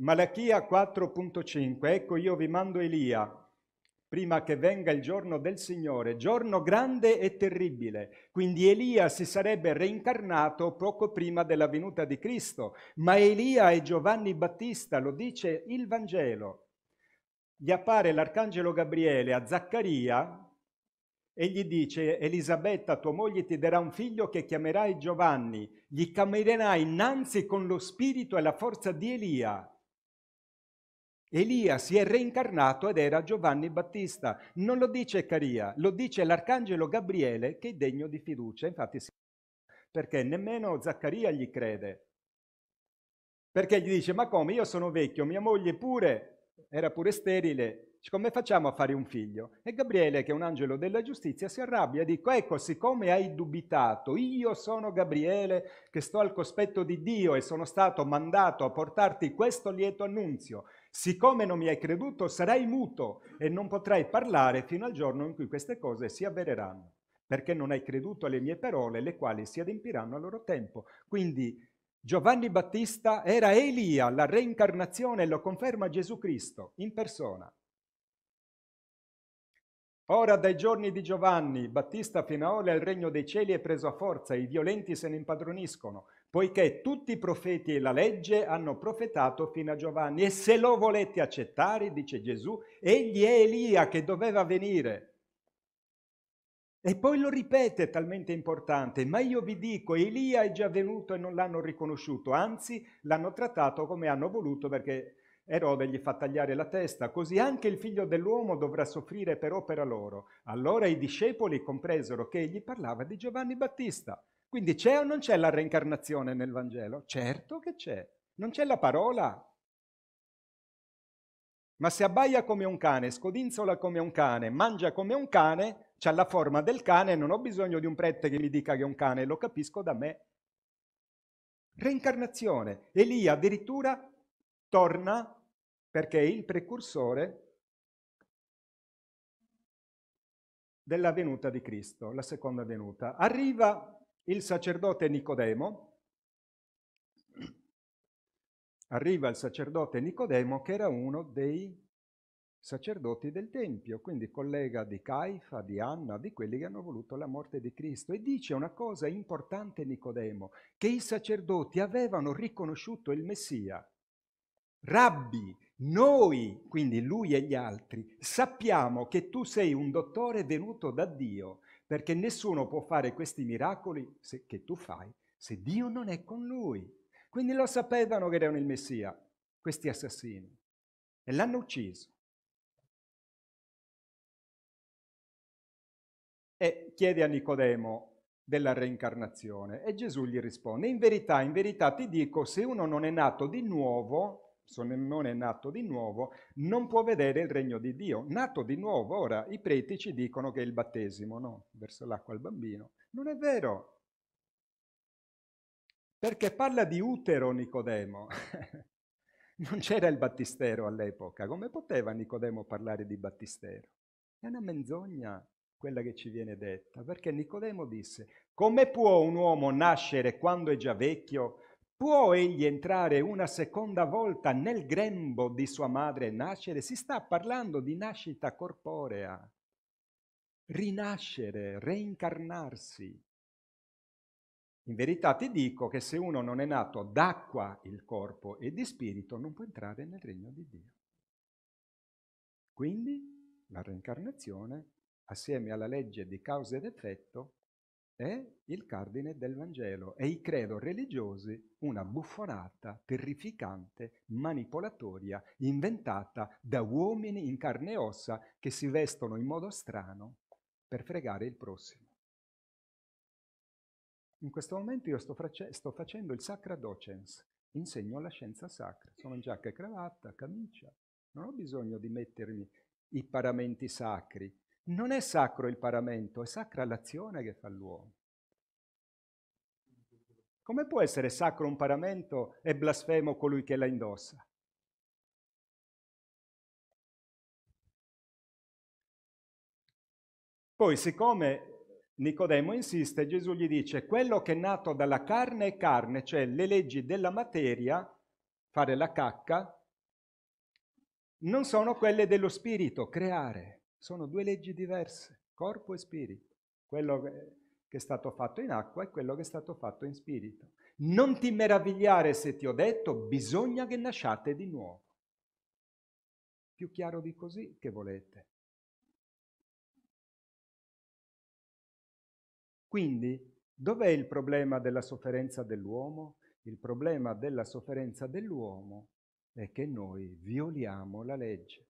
Malachia 4.5, ecco io vi mando Elia prima che venga il giorno del Signore, giorno grande e terribile. Quindi Elia si sarebbe reincarnato poco prima della venuta di Cristo, ma Elia e Giovanni Battista, lo dice il Vangelo. Gli appare l'arcangelo Gabriele a Zaccaria e gli dice Elisabetta, tua moglie ti darà un figlio che chiamerai Giovanni, gli camminerai innanzi con lo spirito e la forza di Elia Elia si è reincarnato ed era Giovanni Battista. Non lo dice Caria, lo dice l'arcangelo Gabriele che è degno di fiducia. Infatti si perché nemmeno Zaccaria gli crede. Perché gli dice, ma come, io sono vecchio, mia moglie pure, era pure sterile, come facciamo a fare un figlio? E Gabriele, che è un angelo della giustizia, si arrabbia e dice, ecco, siccome hai dubitato, io sono Gabriele che sto al cospetto di Dio e sono stato mandato a portarti questo lieto annunzio, Siccome non mi hai creduto, sarai muto e non potrai parlare fino al giorno in cui queste cose si avvereranno, perché non hai creduto alle mie parole, le quali si adempiranno a loro tempo. Quindi Giovanni Battista era Elia, la reincarnazione, lo conferma Gesù Cristo in persona. Ora dai giorni di Giovanni Battista fino a ora il regno dei cieli è preso a forza, i violenti se ne impadroniscono, poiché tutti i profeti e la legge hanno profetato fino a Giovanni e se lo volete accettare, dice Gesù, egli è Elia che doveva venire. E poi lo ripete, talmente importante, ma io vi dico, Elia è già venuto e non l'hanno riconosciuto, anzi l'hanno trattato come hanno voluto perché Erode gli fa tagliare la testa, così anche il figlio dell'uomo dovrà soffrire per opera loro. Allora i discepoli compresero che egli parlava di Giovanni Battista. Quindi c'è o non c'è la reincarnazione nel Vangelo? Certo che c'è, non c'è la parola. Ma se abbaia come un cane, scodinzola come un cane, mangia come un cane, c'ha la forma del cane, non ho bisogno di un prete che mi dica che è un cane, lo capisco da me. Reincarnazione. Elia addirittura torna perché è il precursore della venuta di Cristo, la seconda venuta. Arriva il sacerdote Nicodemo, arriva il sacerdote Nicodemo che era uno dei sacerdoti del Tempio, quindi collega di Caifa, di Anna, di quelli che hanno voluto la morte di Cristo. E dice una cosa importante Nicodemo, che i sacerdoti avevano riconosciuto il Messia. Rabbi, noi, quindi lui e gli altri, sappiamo che tu sei un dottore venuto da Dio, perché nessuno può fare questi miracoli se, che tu fai se Dio non è con lui. Quindi lo sapevano che erano il Messia, questi assassini, e l'hanno ucciso. E chiede a Nicodemo della reincarnazione e Gesù gli risponde, in verità, in verità ti dico, se uno non è nato di nuovo, non è nato di nuovo, non può vedere il regno di Dio. Nato di nuovo, ora i preti ci dicono che è il battesimo, no? Verso l'acqua al bambino. Non è vero. Perché parla di utero Nicodemo. non c'era il battistero all'epoca. Come poteva Nicodemo parlare di battistero? È una menzogna quella che ci viene detta, perché Nicodemo disse, come può un uomo nascere quando è già vecchio? Può egli entrare una seconda volta nel grembo di sua madre e nascere? Si sta parlando di nascita corporea, rinascere, reincarnarsi. In verità ti dico che se uno non è nato d'acqua il corpo e di spirito non può entrare nel regno di Dio. Quindi la reincarnazione, assieme alla legge di causa ed effetto, è il cardine del Vangelo e i credo religiosi una buffonata terrificante, manipolatoria, inventata da uomini in carne e ossa che si vestono in modo strano per fregare il prossimo. In questo momento io sto, face sto facendo il sacra docens, insegno la scienza sacra, sono in giacca e cravatta, camicia, non ho bisogno di mettermi i paramenti sacri, non è sacro il paramento, è sacra l'azione che fa l'uomo. Come può essere sacro un paramento e blasfemo colui che la indossa? Poi, siccome Nicodemo insiste, Gesù gli dice, quello che è nato dalla carne è carne, cioè le leggi della materia, fare la cacca, non sono quelle dello spirito, creare. Sono due leggi diverse, corpo e spirito. Quello che è stato fatto in acqua e quello che è stato fatto in spirito. Non ti meravigliare se ti ho detto, bisogna che nasciate di nuovo. Più chiaro di così che volete. Quindi, dov'è il problema della sofferenza dell'uomo? Il problema della sofferenza dell'uomo è che noi violiamo la legge.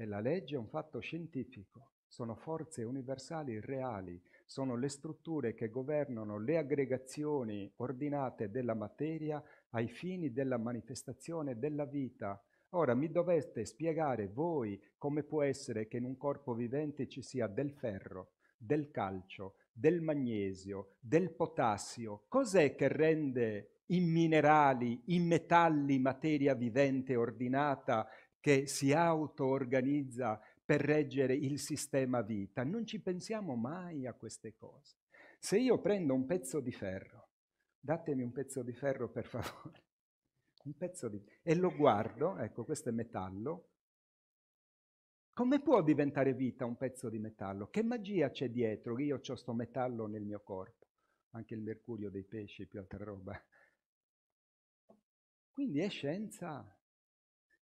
E la legge è un fatto scientifico, sono forze universali reali, sono le strutture che governano le aggregazioni ordinate della materia ai fini della manifestazione della vita. Ora mi doveste spiegare voi come può essere che in un corpo vivente ci sia del ferro, del calcio, del magnesio, del potassio. Cos'è che rende i minerali, i metalli materia vivente ordinata che si auto-organizza per reggere il sistema vita. Non ci pensiamo mai a queste cose. Se io prendo un pezzo di ferro, datemi un pezzo di ferro per favore, un pezzo di... e lo guardo, ecco questo è metallo, come può diventare vita un pezzo di metallo? Che magia c'è dietro? che Io ho questo metallo nel mio corpo, anche il mercurio dei pesci più altra roba. Quindi è scienza,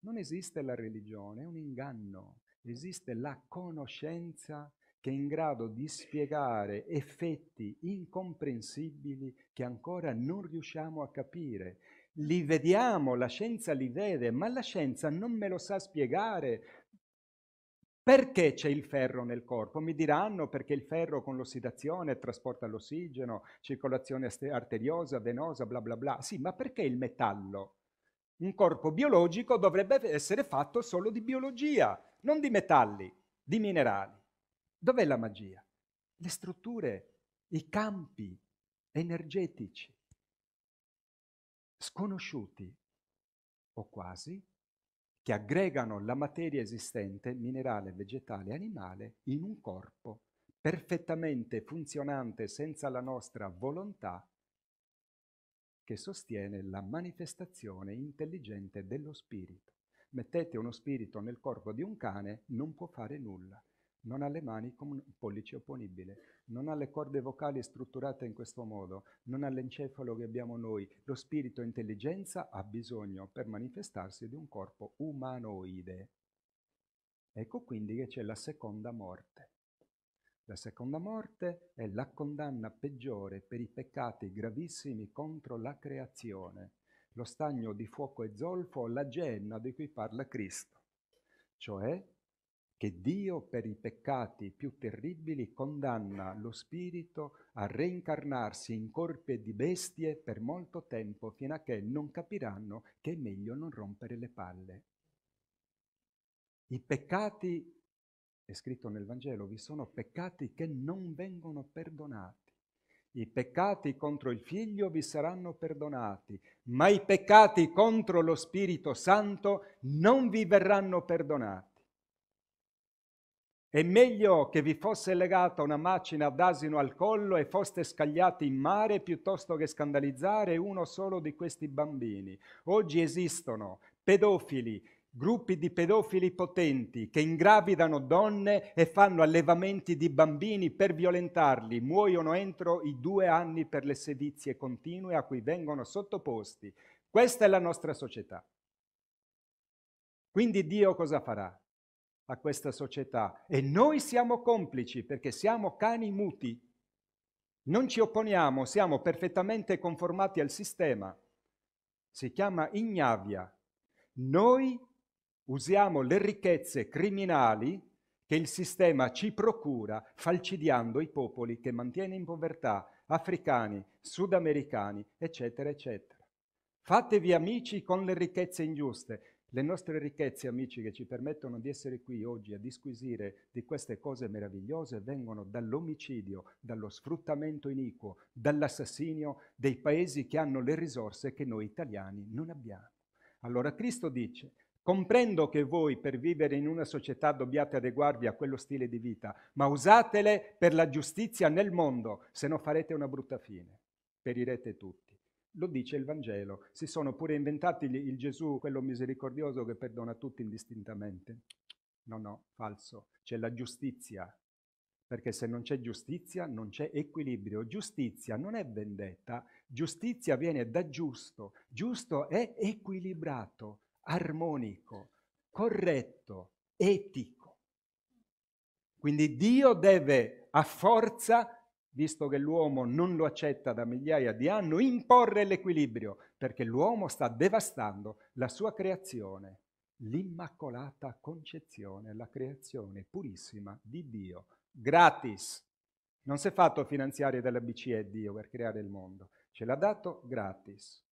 non esiste la religione, è un inganno. Esiste la conoscenza che è in grado di spiegare effetti incomprensibili che ancora non riusciamo a capire. Li vediamo, la scienza li vede, ma la scienza non me lo sa spiegare. Perché c'è il ferro nel corpo? Mi diranno perché il ferro con l'ossidazione trasporta l'ossigeno, circolazione arteriosa, venosa, bla bla bla. Sì, ma perché il metallo? Un corpo biologico dovrebbe essere fatto solo di biologia, non di metalli, di minerali. Dov'è la magia? Le strutture, i campi energetici, sconosciuti o quasi, che aggregano la materia esistente, minerale, vegetale, animale, in un corpo perfettamente funzionante senza la nostra volontà che sostiene la manifestazione intelligente dello spirito. Mettete uno spirito nel corpo di un cane, non può fare nulla. Non ha le mani come un pollice opponibile, non ha le corde vocali strutturate in questo modo, non ha l'encefalo che abbiamo noi. Lo spirito intelligenza ha bisogno per manifestarsi di un corpo umanoide. Ecco quindi che c'è la seconda morte. La seconda morte è la condanna peggiore per i peccati gravissimi contro la creazione, lo stagno di fuoco e zolfo, la genna di cui parla Cristo, cioè che Dio per i peccati più terribili condanna lo spirito a reincarnarsi in corpi di bestie per molto tempo fino a che non capiranno che è meglio non rompere le palle. I peccati è scritto nel Vangelo, vi sono peccati che non vengono perdonati. I peccati contro il Figlio vi saranno perdonati, ma i peccati contro lo Spirito Santo non vi verranno perdonati. È meglio che vi fosse legata una macina d'asino al collo e foste scagliati in mare piuttosto che scandalizzare uno solo di questi bambini. Oggi esistono pedofili gruppi di pedofili potenti che ingravidano donne e fanno allevamenti di bambini per violentarli, muoiono entro i due anni per le sevizie continue a cui vengono sottoposti. Questa è la nostra società. Quindi Dio cosa farà a questa società? E noi siamo complici perché siamo cani muti. Non ci opponiamo, siamo perfettamente conformati al sistema. Si chiama ignavia. Noi usiamo le ricchezze criminali che il sistema ci procura falcidiando i popoli che mantiene in povertà, africani, sudamericani, eccetera, eccetera. Fatevi amici con le ricchezze ingiuste. Le nostre ricchezze, amici, che ci permettono di essere qui oggi a disquisire di queste cose meravigliose, vengono dall'omicidio, dallo sfruttamento iniquo, dall'assassinio dei paesi che hanno le risorse che noi italiani non abbiamo. Allora Cristo dice, Comprendo che voi per vivere in una società dobbiate adeguarvi a quello stile di vita, ma usatele per la giustizia nel mondo, se no farete una brutta fine, perirete tutti. Lo dice il Vangelo, si sono pure inventati il Gesù, quello misericordioso che perdona tutti indistintamente. No, no, falso, c'è la giustizia, perché se non c'è giustizia non c'è equilibrio. Giustizia non è vendetta, giustizia viene da giusto, giusto è equilibrato armonico, corretto, etico. Quindi Dio deve a forza visto che l'uomo non lo accetta da migliaia di anni, imporre l'equilibrio, perché l'uomo sta devastando la sua creazione, l'immacolata concezione, la creazione purissima di Dio, gratis. Non si è fatto finanziare dalla BCE Dio per creare il mondo, ce l'ha dato gratis.